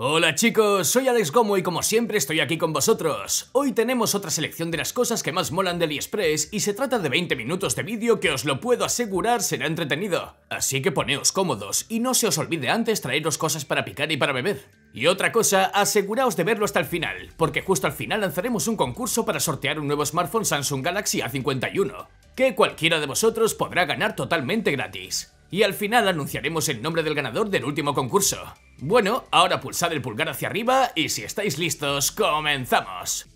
Hola chicos, soy Alex Gomo y como siempre estoy aquí con vosotros. Hoy tenemos otra selección de las cosas que más molan de AliExpress y se trata de 20 minutos de vídeo que os lo puedo asegurar será entretenido. Así que poneos cómodos y no se os olvide antes traeros cosas para picar y para beber. Y otra cosa, aseguraos de verlo hasta el final, porque justo al final lanzaremos un concurso para sortear un nuevo smartphone Samsung Galaxy A51, que cualquiera de vosotros podrá ganar totalmente gratis y al final anunciaremos el nombre del ganador del último concurso. Bueno, ahora pulsad el pulgar hacia arriba y si estáis listos, comenzamos.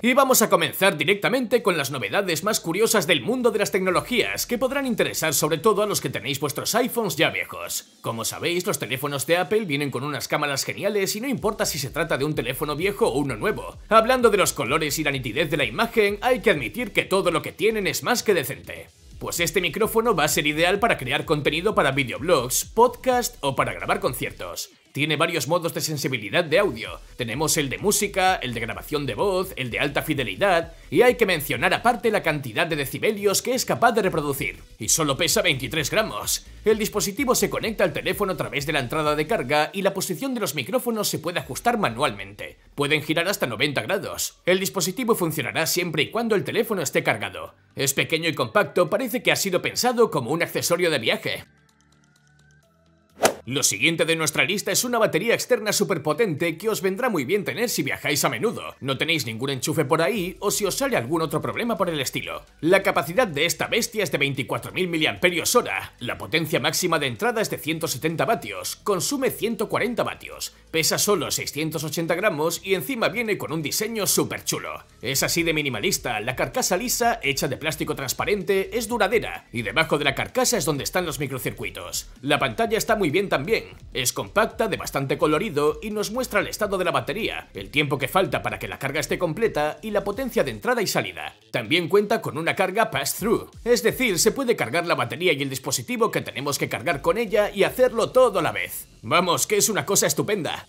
Y vamos a comenzar directamente con las novedades más curiosas del mundo de las tecnologías, que podrán interesar sobre todo a los que tenéis vuestros iPhones ya viejos. Como sabéis, los teléfonos de Apple vienen con unas cámaras geniales y no importa si se trata de un teléfono viejo o uno nuevo. Hablando de los colores y la nitidez de la imagen, hay que admitir que todo lo que tienen es más que decente. Pues este micrófono va a ser ideal para crear contenido para videoblogs, podcast o para grabar conciertos. Tiene varios modos de sensibilidad de audio. Tenemos el de música, el de grabación de voz, el de alta fidelidad, y hay que mencionar aparte la cantidad de decibelios que es capaz de reproducir. Y solo pesa 23 gramos. El dispositivo se conecta al teléfono a través de la entrada de carga y la posición de los micrófonos se puede ajustar manualmente. Pueden girar hasta 90 grados. El dispositivo funcionará siempre y cuando el teléfono esté cargado. Es pequeño y compacto, parece que ha sido pensado como un accesorio de viaje. Lo siguiente de nuestra lista es una batería externa superpotente que os vendrá muy bien tener si viajáis a menudo, no tenéis ningún enchufe por ahí o si os sale algún otro problema por el estilo. La capacidad de esta bestia es de 24.000 mAh, la potencia máxima de entrada es de 170 vatios, consume 140 vatios, pesa solo 680 gramos y encima viene con un diseño super chulo. Es así de minimalista, la carcasa lisa, hecha de plástico transparente, es duradera y debajo de la carcasa es donde están los microcircuitos. La pantalla está muy bien también. Es compacta, de bastante colorido y nos muestra el estado de la batería, el tiempo que falta para que la carga esté completa y la potencia de entrada y salida. También cuenta con una carga pass-through, es decir, se puede cargar la batería y el dispositivo que tenemos que cargar con ella y hacerlo todo a la vez. Vamos, que es una cosa estupenda.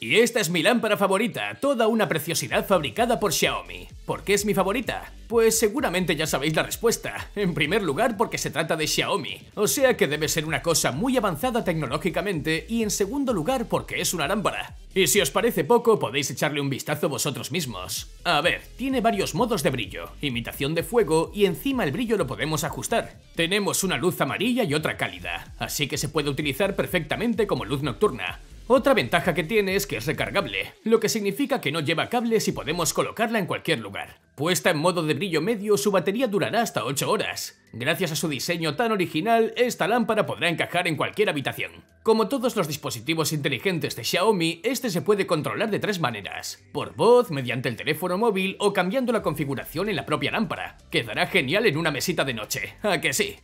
Y esta es mi lámpara favorita, toda una preciosidad fabricada por Xiaomi. ¿Por qué es mi favorita? Pues seguramente ya sabéis la respuesta. En primer lugar porque se trata de Xiaomi, o sea que debe ser una cosa muy avanzada tecnológicamente y en segundo lugar porque es una lámpara. Y si os parece poco, podéis echarle un vistazo vosotros mismos. A ver, tiene varios modos de brillo, imitación de fuego y encima el brillo lo podemos ajustar. Tenemos una luz amarilla y otra cálida, así que se puede utilizar perfectamente como luz nocturna. Otra ventaja que tiene es que es recargable, lo que significa que no lleva cables y podemos colocarla en cualquier lugar. Puesta en modo de brillo medio, su batería durará hasta 8 horas. Gracias a su diseño tan original, esta lámpara podrá encajar en cualquier habitación. Como todos los dispositivos inteligentes de Xiaomi, este se puede controlar de tres maneras. Por voz, mediante el teléfono móvil o cambiando la configuración en la propia lámpara. Quedará genial en una mesita de noche, ¿a que sí?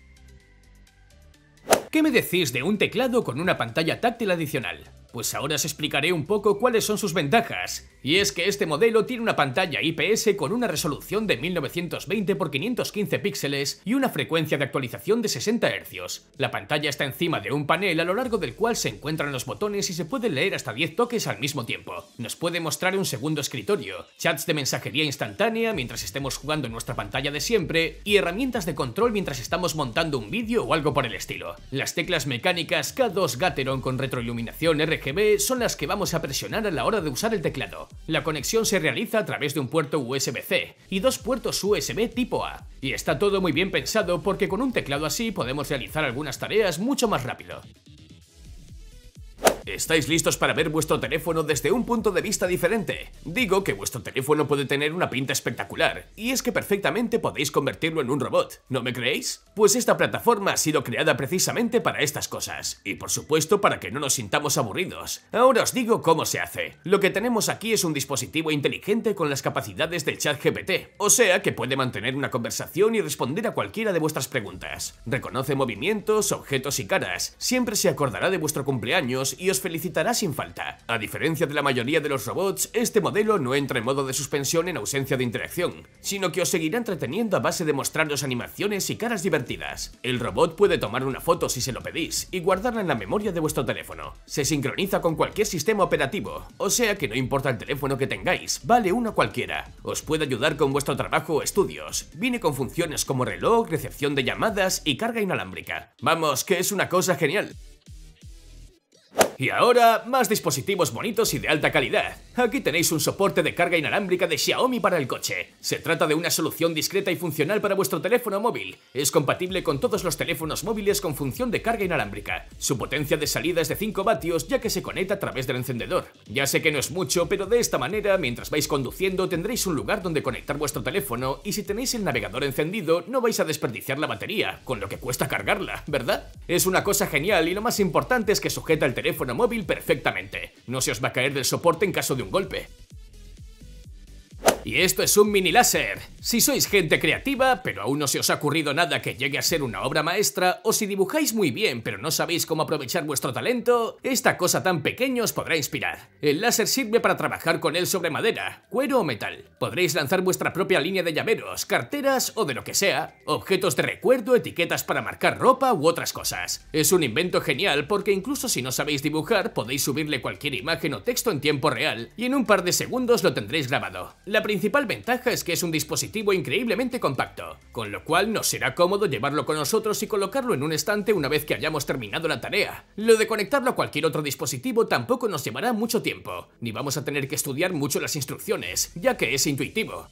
¿Qué me decís de un teclado con una pantalla táctil adicional? pues ahora os explicaré un poco cuáles son sus ventajas. Y es que este modelo tiene una pantalla IPS con una resolución de 1920 x 515 píxeles y una frecuencia de actualización de 60 Hz. La pantalla está encima de un panel a lo largo del cual se encuentran los botones y se pueden leer hasta 10 toques al mismo tiempo. Nos puede mostrar un segundo escritorio, chats de mensajería instantánea mientras estemos jugando en nuestra pantalla de siempre y herramientas de control mientras estamos montando un vídeo o algo por el estilo. Las teclas mecánicas K2 Gateron con retroiluminación RGB son las que vamos a presionar a la hora de usar el teclado. La conexión se realiza a través de un puerto USB-C y dos puertos USB tipo A, y está todo muy bien pensado porque con un teclado así podemos realizar algunas tareas mucho más rápido. ¿Estáis listos para ver vuestro teléfono desde un punto de vista diferente? Digo que vuestro teléfono puede tener una pinta espectacular, y es que perfectamente podéis convertirlo en un robot, ¿no me creéis? Pues esta plataforma ha sido creada precisamente para estas cosas, y por supuesto para que no nos sintamos aburridos. Ahora os digo cómo se hace. Lo que tenemos aquí es un dispositivo inteligente con las capacidades de chat GPT, o sea que puede mantener una conversación y responder a cualquiera de vuestras preguntas. Reconoce movimientos, objetos y caras, siempre se acordará de vuestro cumpleaños y os felicitará sin falta. A diferencia de la mayoría de los robots, este modelo no entra en modo de suspensión en ausencia de interacción, sino que os seguirá entreteniendo a base de mostraros animaciones y caras divertidas. El robot puede tomar una foto si se lo pedís y guardarla en la memoria de vuestro teléfono. Se sincroniza con cualquier sistema operativo, o sea que no importa el teléfono que tengáis, vale uno cualquiera. Os puede ayudar con vuestro trabajo o estudios. Viene con funciones como reloj, recepción de llamadas y carga inalámbrica. Vamos, que es una cosa genial. Y ahora, más dispositivos bonitos y de alta calidad. Aquí tenéis un soporte de carga inalámbrica de Xiaomi para el coche. Se trata de una solución discreta y funcional para vuestro teléfono móvil. Es compatible con todos los teléfonos móviles con función de carga inalámbrica. Su potencia de salida es de 5 vatios ya que se conecta a través del encendedor. Ya sé que no es mucho, pero de esta manera, mientras vais conduciendo, tendréis un lugar donde conectar vuestro teléfono y si tenéis el navegador encendido, no vais a desperdiciar la batería, con lo que cuesta cargarla, ¿verdad? Es una cosa genial y lo más importante es que sujeta el teléfono teléfono móvil perfectamente. No se os va a caer del soporte en caso de un golpe. Y esto es un mini láser. Si sois gente creativa, pero aún no se os ha ocurrido nada que llegue a ser una obra maestra, o si dibujáis muy bien pero no sabéis cómo aprovechar vuestro talento, esta cosa tan pequeña os podrá inspirar. El láser sirve para trabajar con él sobre madera, cuero o metal. Podréis lanzar vuestra propia línea de llaveros, carteras o de lo que sea, objetos de recuerdo, etiquetas para marcar ropa u otras cosas. Es un invento genial porque incluso si no sabéis dibujar, podéis subirle cualquier imagen o texto en tiempo real y en un par de segundos lo tendréis grabado. La principal ventaja es que es un dispositivo increíblemente compacto, con lo cual nos será cómodo llevarlo con nosotros y colocarlo en un estante una vez que hayamos terminado la tarea. Lo de conectarlo a cualquier otro dispositivo tampoco nos llevará mucho tiempo, ni vamos a tener que estudiar mucho las instrucciones, ya que es intuitivo.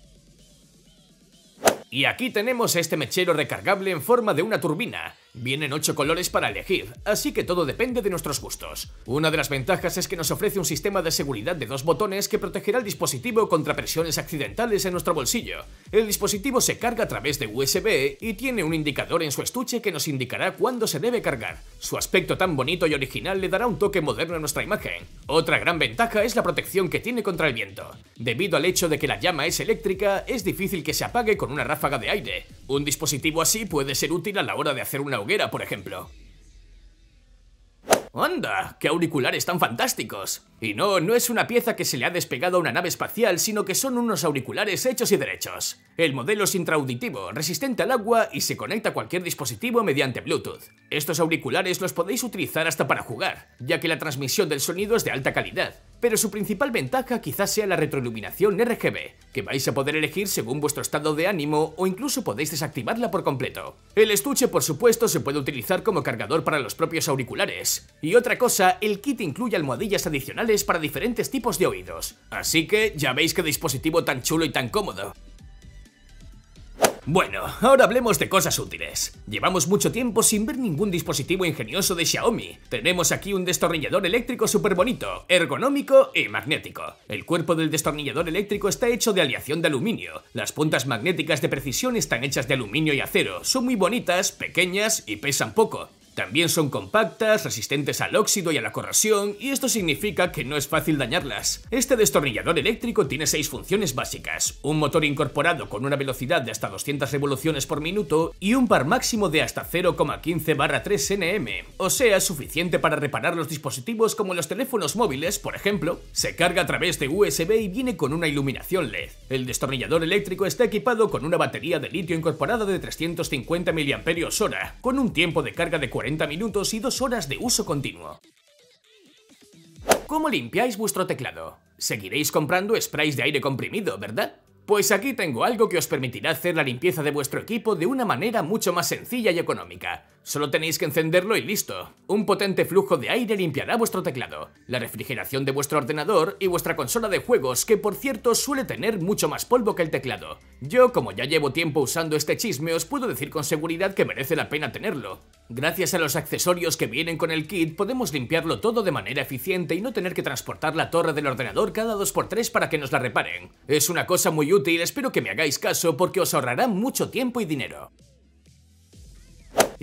Y aquí tenemos este mechero recargable en forma de una turbina, Vienen 8 colores para elegir, así que todo depende de nuestros gustos. Una de las ventajas es que nos ofrece un sistema de seguridad de dos botones que protegerá el dispositivo contra presiones accidentales en nuestro bolsillo. El dispositivo se carga a través de USB y tiene un indicador en su estuche que nos indicará cuándo se debe cargar. Su aspecto tan bonito y original le dará un toque moderno a nuestra imagen. Otra gran ventaja es la protección que tiene contra el viento. Debido al hecho de que la llama es eléctrica, es difícil que se apague con una ráfaga de aire. Un dispositivo así puede ser útil a la hora de hacer una hoguera, por ejemplo. ¡Anda! ¡Qué auriculares tan fantásticos! Y no, no es una pieza que se le ha despegado a una nave espacial, sino que son unos auriculares hechos y derechos. El modelo es intraauditivo, resistente al agua y se conecta a cualquier dispositivo mediante Bluetooth. Estos auriculares los podéis utilizar hasta para jugar, ya que la transmisión del sonido es de alta calidad pero su principal ventaja quizás sea la retroiluminación RGB, que vais a poder elegir según vuestro estado de ánimo o incluso podéis desactivarla por completo. El estuche por supuesto se puede utilizar como cargador para los propios auriculares. Y otra cosa, el kit incluye almohadillas adicionales para diferentes tipos de oídos, así que ya veis qué dispositivo tan chulo y tan cómodo. Bueno, ahora hablemos de cosas útiles. Llevamos mucho tiempo sin ver ningún dispositivo ingenioso de Xiaomi. Tenemos aquí un destornillador eléctrico súper bonito, ergonómico y magnético. El cuerpo del destornillador eléctrico está hecho de aleación de aluminio. Las puntas magnéticas de precisión están hechas de aluminio y acero, son muy bonitas, pequeñas y pesan poco. También son compactas, resistentes al óxido y a la corrosión, y esto significa que no es fácil dañarlas. Este destornillador eléctrico tiene seis funciones básicas, un motor incorporado con una velocidad de hasta 200 revoluciones por minuto y un par máximo de hasta 0,15 barra 3 nm, o sea, suficiente para reparar los dispositivos como los teléfonos móviles, por ejemplo. Se carga a través de USB y viene con una iluminación LED. El destornillador eléctrico está equipado con una batería de litio incorporada de 350 mAh, con un tiempo de carga de 40 40 minutos y 2 horas de uso continuo. ¿Cómo limpiáis vuestro teclado? Seguiréis comprando sprays de aire comprimido, ¿verdad? Pues aquí tengo algo que os permitirá hacer la limpieza de vuestro equipo de una manera mucho más sencilla y económica. Solo tenéis que encenderlo y listo. Un potente flujo de aire limpiará vuestro teclado, la refrigeración de vuestro ordenador y vuestra consola de juegos, que por cierto suele tener mucho más polvo que el teclado. Yo, como ya llevo tiempo usando este chisme, os puedo decir con seguridad que merece la pena tenerlo. Gracias a los accesorios que vienen con el kit, podemos limpiarlo todo de manera eficiente y no tener que transportar la torre del ordenador cada 2x3 para que nos la reparen. Es una cosa muy útil, espero que me hagáis caso porque os ahorrará mucho tiempo y dinero.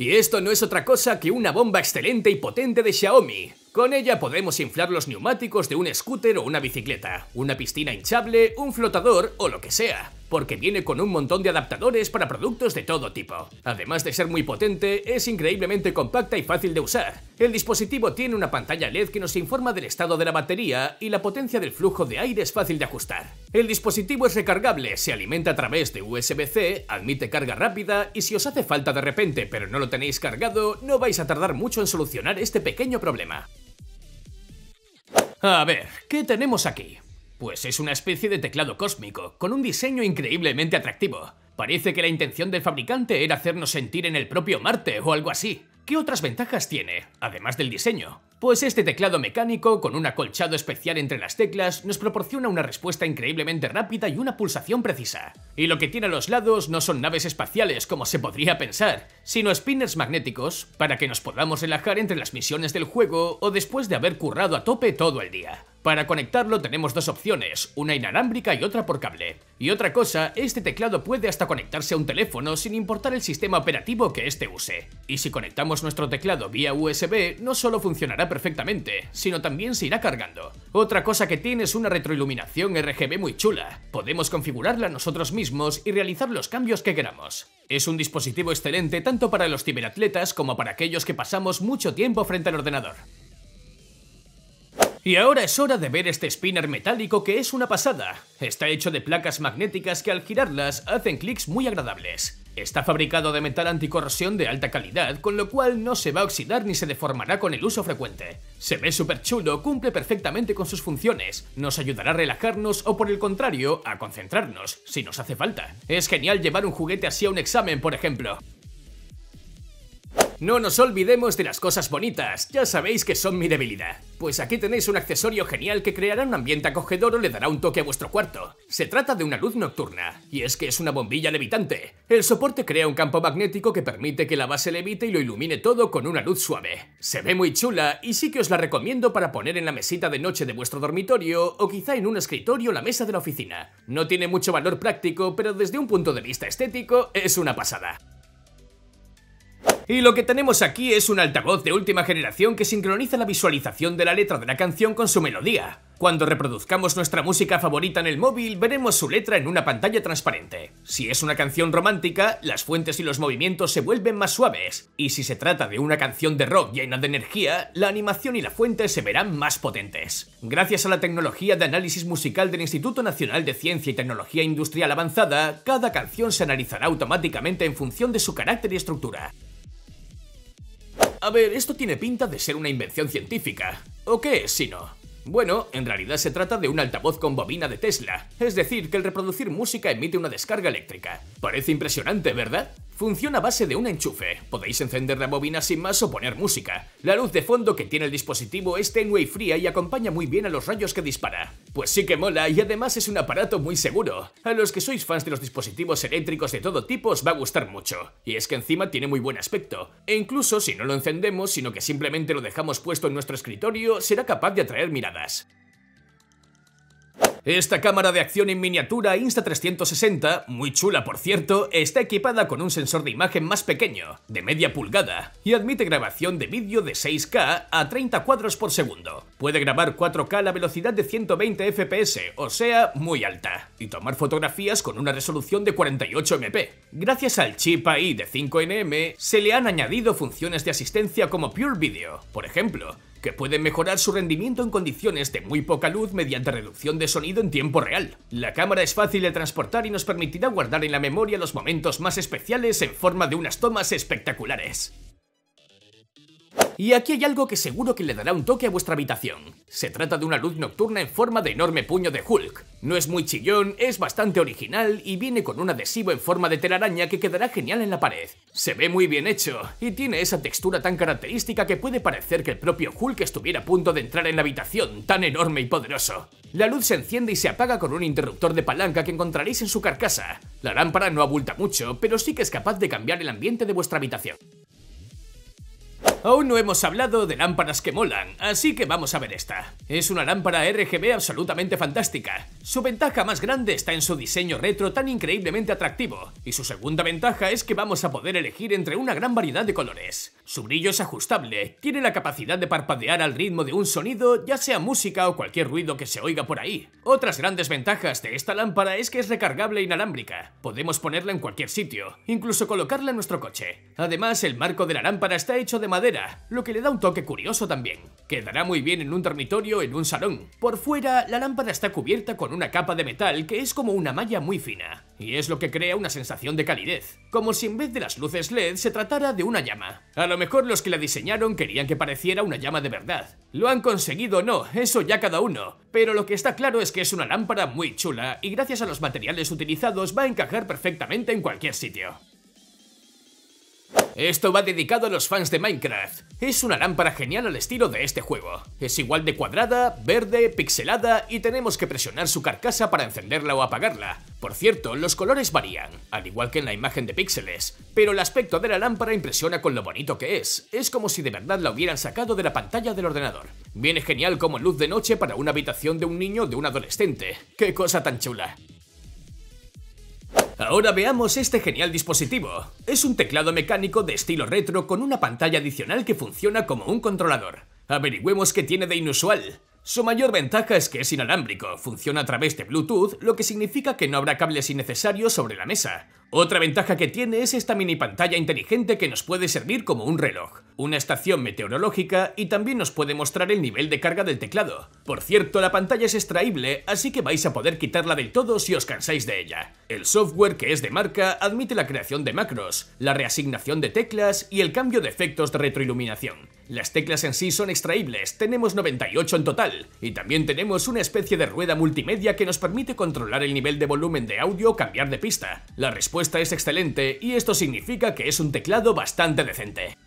Y esto no es otra cosa que una bomba excelente y potente de Xiaomi. Con ella podemos inflar los neumáticos de un scooter o una bicicleta, una piscina hinchable, un flotador o lo que sea porque viene con un montón de adaptadores para productos de todo tipo. Además de ser muy potente, es increíblemente compacta y fácil de usar. El dispositivo tiene una pantalla LED que nos informa del estado de la batería y la potencia del flujo de aire es fácil de ajustar. El dispositivo es recargable, se alimenta a través de USB-C, admite carga rápida y si os hace falta de repente pero no lo tenéis cargado, no vais a tardar mucho en solucionar este pequeño problema. A ver, ¿qué tenemos aquí? Pues es una especie de teclado cósmico, con un diseño increíblemente atractivo. Parece que la intención del fabricante era hacernos sentir en el propio Marte o algo así. ¿Qué otras ventajas tiene, además del diseño? Pues este teclado mecánico, con un acolchado especial entre las teclas, nos proporciona una respuesta increíblemente rápida y una pulsación precisa. Y lo que tiene a los lados no son naves espaciales, como se podría pensar, sino spinners magnéticos, para que nos podamos relajar entre las misiones del juego o después de haber currado a tope todo el día. Para conectarlo tenemos dos opciones, una inalámbrica y otra por cable. Y otra cosa, este teclado puede hasta conectarse a un teléfono sin importar el sistema operativo que éste use. Y si conectamos nuestro teclado vía USB, no solo funcionará perfectamente, sino también se irá cargando. Otra cosa que tiene es una retroiluminación RGB muy chula. Podemos configurarla nosotros mismos y realizar los cambios que queramos. Es un dispositivo excelente tanto para los ciberatletas como para aquellos que pasamos mucho tiempo frente al ordenador. Y ahora es hora de ver este spinner metálico que es una pasada. Está hecho de placas magnéticas que al girarlas hacen clics muy agradables. Está fabricado de metal anticorrosión de alta calidad, con lo cual no se va a oxidar ni se deformará con el uso frecuente. Se ve súper chulo, cumple perfectamente con sus funciones, nos ayudará a relajarnos o por el contrario, a concentrarnos, si nos hace falta. Es genial llevar un juguete así a un examen, por ejemplo. No nos olvidemos de las cosas bonitas, ya sabéis que son mi debilidad. Pues aquí tenéis un accesorio genial que creará un ambiente acogedor o le dará un toque a vuestro cuarto. Se trata de una luz nocturna, y es que es una bombilla levitante. El soporte crea un campo magnético que permite que la base levite y lo ilumine todo con una luz suave. Se ve muy chula y sí que os la recomiendo para poner en la mesita de noche de vuestro dormitorio o quizá en un escritorio o la mesa de la oficina. No tiene mucho valor práctico, pero desde un punto de vista estético es una pasada. Y lo que tenemos aquí es un altavoz de última generación que sincroniza la visualización de la letra de la canción con su melodía. Cuando reproduzcamos nuestra música favorita en el móvil, veremos su letra en una pantalla transparente. Si es una canción romántica, las fuentes y los movimientos se vuelven más suaves, y si se trata de una canción de rock llena de energía, la animación y la fuente se verán más potentes. Gracias a la tecnología de análisis musical del Instituto Nacional de Ciencia y Tecnología Industrial Avanzada, cada canción se analizará automáticamente en función de su carácter y estructura. A ver, esto tiene pinta de ser una invención científica. ¿O qué es, si no? Bueno, en realidad se trata de un altavoz con bobina de Tesla, es decir, que al reproducir música emite una descarga eléctrica. Parece impresionante, ¿verdad? Funciona a base de un enchufe. Podéis encender la bobina sin más o poner música. La luz de fondo que tiene el dispositivo es tenue y fría y acompaña muy bien a los rayos que dispara. Pues sí que mola y además es un aparato muy seguro. A los que sois fans de los dispositivos eléctricos de todo tipo os va a gustar mucho. Y es que encima tiene muy buen aspecto. E incluso si no lo encendemos, sino que simplemente lo dejamos puesto en nuestro escritorio, será capaz de atraer miradas. Esta cámara de acción en miniatura Insta360, muy chula por cierto, está equipada con un sensor de imagen más pequeño, de media pulgada, y admite grabación de vídeo de 6K a 30 cuadros por segundo. Puede grabar 4K a la velocidad de 120 FPS, o sea, muy alta, y tomar fotografías con una resolución de 48 MP. Gracias al chip AI de 5NM, se le han añadido funciones de asistencia como Pure Video, por ejemplo, que pueden mejorar su rendimiento en condiciones de muy poca luz mediante reducción de sonido en tiempo real. La cámara es fácil de transportar y nos permitirá guardar en la memoria los momentos más especiales en forma de unas tomas espectaculares. Y aquí hay algo que seguro que le dará un toque a vuestra habitación. Se trata de una luz nocturna en forma de enorme puño de Hulk. No es muy chillón, es bastante original y viene con un adhesivo en forma de telaraña que quedará genial en la pared. Se ve muy bien hecho y tiene esa textura tan característica que puede parecer que el propio Hulk estuviera a punto de entrar en la habitación, tan enorme y poderoso. La luz se enciende y se apaga con un interruptor de palanca que encontraréis en su carcasa. La lámpara no abulta mucho, pero sí que es capaz de cambiar el ambiente de vuestra habitación. Aún no hemos hablado de lámparas que molan, así que vamos a ver esta. Es una lámpara RGB absolutamente fantástica. Su ventaja más grande está en su diseño retro tan increíblemente atractivo, y su segunda ventaja es que vamos a poder elegir entre una gran variedad de colores. Su brillo es ajustable, tiene la capacidad de parpadear al ritmo de un sonido, ya sea música o cualquier ruido que se oiga por ahí. Otras grandes ventajas de esta lámpara es que es recargable e inalámbrica. Podemos ponerla en cualquier sitio, incluso colocarla en nuestro coche. Además, el marco de la lámpara está hecho de madera lo que le da un toque curioso también. Quedará muy bien en un dormitorio en un salón. Por fuera, la lámpara está cubierta con una capa de metal que es como una malla muy fina, y es lo que crea una sensación de calidez, como si en vez de las luces LED se tratara de una llama. A lo mejor los que la diseñaron querían que pareciera una llama de verdad. Lo han conseguido o no, eso ya cada uno, pero lo que está claro es que es una lámpara muy chula y gracias a los materiales utilizados va a encajar perfectamente en cualquier sitio. Esto va dedicado a los fans de Minecraft. Es una lámpara genial al estilo de este juego. Es igual de cuadrada, verde, pixelada y tenemos que presionar su carcasa para encenderla o apagarla. Por cierto, los colores varían, al igual que en la imagen de píxeles, pero el aspecto de la lámpara impresiona con lo bonito que es. Es como si de verdad la hubieran sacado de la pantalla del ordenador. Viene genial como luz de noche para una habitación de un niño o de un adolescente. ¡Qué cosa tan chula! Ahora veamos este genial dispositivo. Es un teclado mecánico de estilo retro con una pantalla adicional que funciona como un controlador. Averigüemos qué tiene de inusual. Su mayor ventaja es que es inalámbrico, funciona a través de Bluetooth, lo que significa que no habrá cables innecesarios sobre la mesa. Otra ventaja que tiene es esta mini pantalla inteligente que nos puede servir como un reloj, una estación meteorológica y también nos puede mostrar el nivel de carga del teclado. Por cierto, la pantalla es extraíble, así que vais a poder quitarla del todo si os cansáis de ella. El software que es de marca admite la creación de macros, la reasignación de teclas y el cambio de efectos de retroiluminación. Las teclas en sí son extraíbles, tenemos 98 en total, y también tenemos una especie de rueda multimedia que nos permite controlar el nivel de volumen de audio cambiar de pista. La respuesta es excelente y esto significa que es un teclado bastante decente.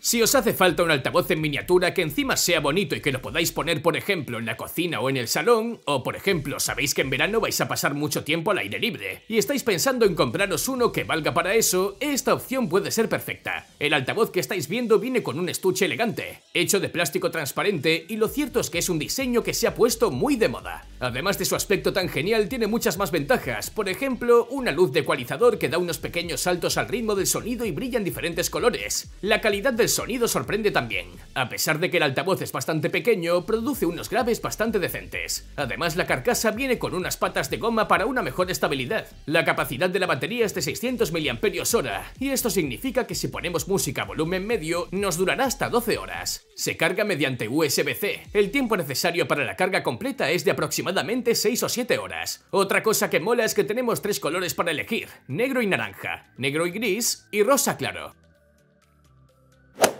Si os hace falta un altavoz en miniatura que encima sea bonito y que lo podáis poner por ejemplo en la cocina o en el salón, o por ejemplo sabéis que en verano vais a pasar mucho tiempo al aire libre y estáis pensando en compraros uno que valga para eso, esta opción puede ser perfecta. El altavoz que estáis viendo viene con un estuche elegante, hecho de plástico transparente y lo cierto es que es un diseño que se ha puesto muy de moda. Además de su aspecto tan genial tiene muchas más ventajas, por ejemplo una luz de ecualizador que da unos pequeños saltos al ritmo del sonido y brilla en diferentes colores. La calidad del el sonido sorprende también. A pesar de que el altavoz es bastante pequeño, produce unos graves bastante decentes. Además, la carcasa viene con unas patas de goma para una mejor estabilidad. La capacidad de la batería es de 600 mAh, y esto significa que si ponemos música a volumen medio, nos durará hasta 12 horas. Se carga mediante USB-C. El tiempo necesario para la carga completa es de aproximadamente 6 o 7 horas. Otra cosa que mola es que tenemos tres colores para elegir, negro y naranja, negro y gris y rosa claro.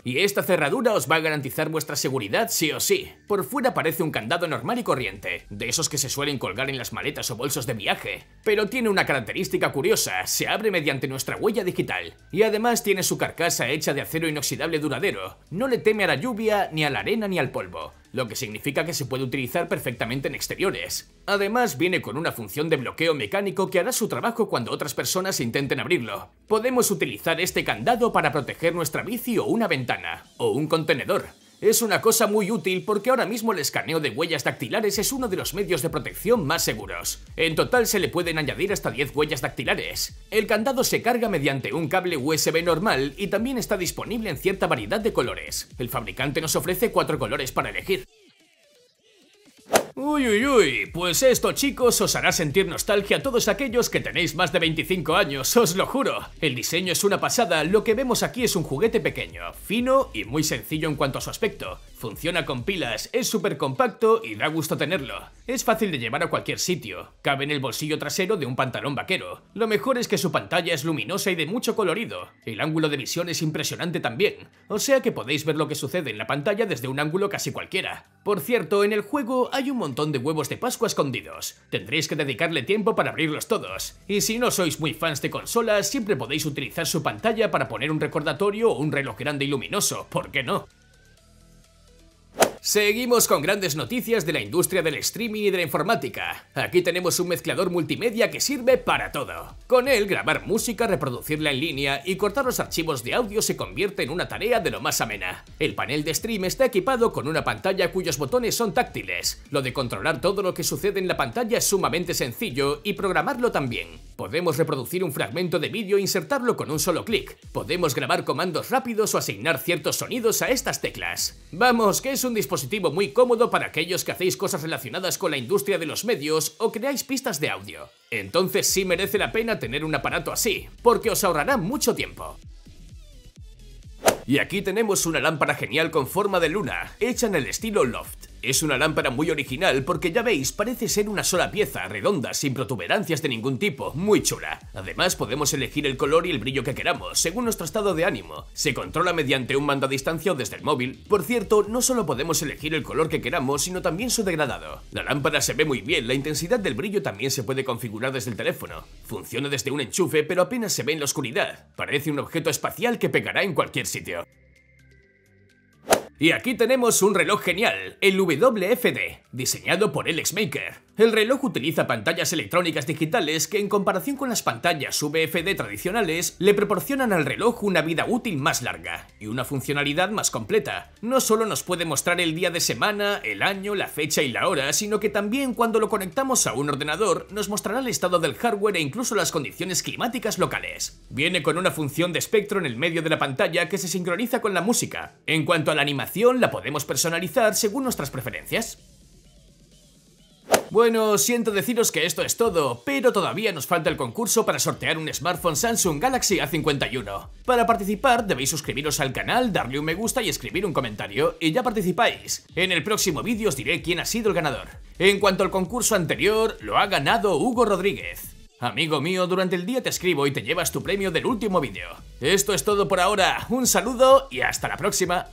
Y esta cerradura os va a garantizar vuestra seguridad sí o sí. Por fuera parece un candado normal y corriente, de esos que se suelen colgar en las maletas o bolsos de viaje, pero tiene una característica curiosa, se abre mediante nuestra huella digital, y además tiene su carcasa hecha de acero inoxidable duradero, no le teme a la lluvia, ni a la arena, ni al polvo, lo que significa que se puede utilizar perfectamente en exteriores. Además, viene con una función de bloqueo mecánico que hará su trabajo cuando otras personas intenten abrirlo. Podemos utilizar este candado para proteger nuestra bici o una ventana, o un contenedor, es una cosa muy útil porque ahora mismo el escaneo de huellas dactilares es uno de los medios de protección más seguros. En total se le pueden añadir hasta 10 huellas dactilares. El candado se carga mediante un cable USB normal y también está disponible en cierta variedad de colores. El fabricante nos ofrece cuatro colores para elegir. Uy, uy, uy, pues esto chicos os hará sentir nostalgia a todos aquellos que tenéis más de 25 años, os lo juro. El diseño es una pasada, lo que vemos aquí es un juguete pequeño, fino y muy sencillo en cuanto a su aspecto. Funciona con pilas, es súper compacto y da gusto tenerlo. Es fácil de llevar a cualquier sitio, cabe en el bolsillo trasero de un pantalón vaquero. Lo mejor es que su pantalla es luminosa y de mucho colorido. El ángulo de visión es impresionante también, o sea que podéis ver lo que sucede en la pantalla desde un ángulo casi cualquiera. Por cierto, en el juego hay un montón de huevos de Pascua escondidos. Tendréis que dedicarle tiempo para abrirlos todos. Y si no sois muy fans de consolas, siempre podéis utilizar su pantalla para poner un recordatorio o un reloj grande y luminoso, ¿por qué no? Seguimos con grandes noticias de la industria del streaming y de la informática. Aquí tenemos un mezclador multimedia que sirve para todo. Con él grabar música, reproducirla en línea y cortar los archivos de audio se convierte en una tarea de lo más amena. El panel de stream está equipado con una pantalla cuyos botones son táctiles. Lo de controlar todo lo que sucede en la pantalla es sumamente sencillo y programarlo también. Podemos reproducir un fragmento de vídeo e insertarlo con un solo clic. Podemos grabar comandos rápidos o asignar ciertos sonidos a estas teclas. Vamos, que es un dispositivo muy cómodo para aquellos que hacéis cosas relacionadas con la industria de los medios o creáis pistas de audio. Entonces sí merece la pena tener un aparato así, porque os ahorrará mucho tiempo. Y aquí tenemos una lámpara genial con forma de luna, hecha en el estilo loft. Es una lámpara muy original porque ya veis, parece ser una sola pieza, redonda, sin protuberancias de ningún tipo, muy chula. Además podemos elegir el color y el brillo que queramos, según nuestro estado de ánimo. Se controla mediante un mando a distancia o desde el móvil. Por cierto, no solo podemos elegir el color que queramos, sino también su degradado. La lámpara se ve muy bien, la intensidad del brillo también se puede configurar desde el teléfono. Funciona desde un enchufe, pero apenas se ve en la oscuridad. Parece un objeto espacial que pegará en cualquier sitio. Y aquí tenemos un reloj genial, el WFD, diseñado por Alex Maker. El reloj utiliza pantallas electrónicas digitales que en comparación con las pantallas VFD tradicionales le proporcionan al reloj una vida útil más larga y una funcionalidad más completa. No solo nos puede mostrar el día de semana, el año, la fecha y la hora, sino que también cuando lo conectamos a un ordenador nos mostrará el estado del hardware e incluso las condiciones climáticas locales. Viene con una función de espectro en el medio de la pantalla que se sincroniza con la música. En cuanto a la animación, la podemos personalizar según nuestras preferencias. Bueno, siento deciros que esto es todo, pero todavía nos falta el concurso para sortear un smartphone Samsung Galaxy A51. Para participar debéis suscribiros al canal, darle un me gusta y escribir un comentario, y ya participáis. En el próximo vídeo os diré quién ha sido el ganador. En cuanto al concurso anterior, lo ha ganado Hugo Rodríguez. Amigo mío, durante el día te escribo y te llevas tu premio del último vídeo. Esto es todo por ahora, un saludo y hasta la próxima.